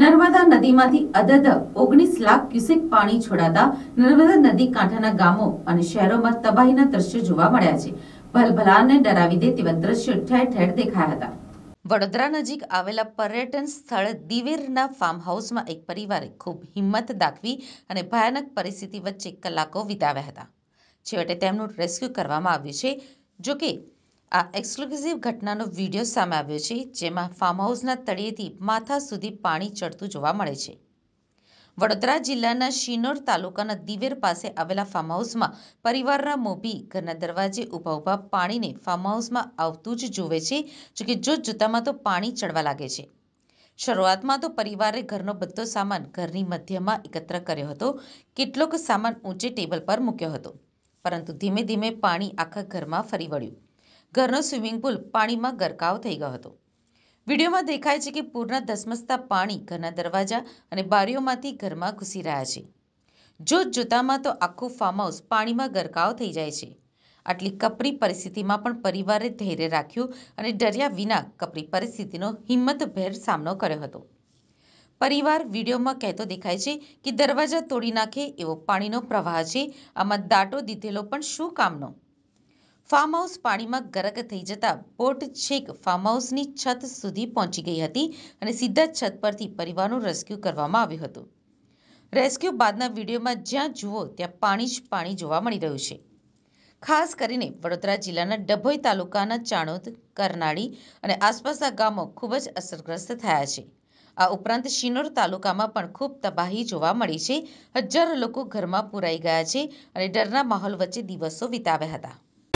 નર્મદા નદીમાંથી અદદ ઓગણીસ લાખ ક્યુસેક પાણી છોડાતા નર્મદા નદી કાંઠાના ગામો અને શહેરોમાં તબાહીના દ્રશ્યો જોવા મળ્યા છે ભલભલાને ડરાવી દે તેવા દ્રશ્યો ઠેર ઠેર દેખાયા હતા વડોદરા નજીક આવેલા પર્યટન સ્થળ દિવેરના ફાર્મ હાઉસમાં એક પરિવારે ખૂબ હિંમત દાખવી અને ભયાનક પરિસ્થિતિ વચ્ચે કલાકો વિતાવ્યા હતા છેવટે તેમનું રેસ્ક્યુ કરવામાં આવ્યું છે જોકે આ એક્સક્લુઝિવ ઘટનાનો વીડિયો સામે આવ્યો છે જેમાં ફાર્મ હાઉસના તળિયેથી માથા સુધી પાણી ચડતું જોવા મળે છે વડોદરા જિલ્લાના શિનોર તાલુકાના દિવેર પાસે આવેલા ફાર્મ હાઉસમાં પરિવારના મોભી ઘરના દરવાજે ઊભા ઉભા પાણીને ફાર્મહાઉસમાં આવતું જ જોવે છે જોકે જોત જોતામાં તો પાણી ચડવા લાગે છે શરૂઆતમાં તો પરિવારે ઘરનો બધો સામાન ઘરની મધ્યમાં એકત્ર કર્યો હતો કેટલોક સામાન ઊંચે ટેબલ પર મૂક્યો હતો પરંતુ ધીમે ધીમે પાણી આખા ઘરમાં ફરી વળ્યું ઘરનો સ્વિમિંગ પુલ પાણીમાં ગરકાવ થઈ ગયો હતો વિડીયોમાં દેખાય છે કે પૂરના ધસમસતા પાણી ઘરના દરવાજા અને બારીઓમાંથી ઘરમાં ઘૂસી રહ્યા છે જોત જોતામાં તો આખું ફાર્મ હાઉસ પાણીમાં ગરકાવ થઈ જાય છે આટલી કપરી પરિસ્થિતિમાં પણ પરિવારે ધૈર્ય રાખ્યું અને ડર્યા વિના કપરી પરિસ્થિતિનો હિંમતભેર સામનો કર્યો હતો પરિવાર વિડીયોમાં કહેતો દેખાય છે કે દરવાજા તોડી નાખે એવો પાણીનો પ્રવાહ છે આમાં દાટો દીધેલો પણ શું કામનો ફાર્મહાઉસ પાણીમાં ગરક થઈ જતા બોટ છેક ફાર્મહાઉસની છત સુધી પહોંચી ગઈ હતી અને સીધા છત પરથી પરિવારનું રેસ્ક્યુ કરવામાં આવ્યું હતું રેસ્ક્યુ બાદના વિડીયોમાં જ્યાં જુઓ ત્યાં પાણી જ પાણી જોવા મળી રહ્યું છે ખાસ કરીને વડોદરા જિલ્લાના ડભોઈ તાલુકાના ચાણોદ કરનાળી અને આસપાસના ગામો ખૂબ જ અસરગ્રસ્ત થયા છે આ ઉપરાંત શિનોર તાલુકામાં પણ ખૂબ તબાહી જોવા મળી છે હજારો લોકો ઘરમાં પુરાઈ ગયા છે અને ડરના માહોલ વચ્ચે દિવસો વિતાવ્યા હતા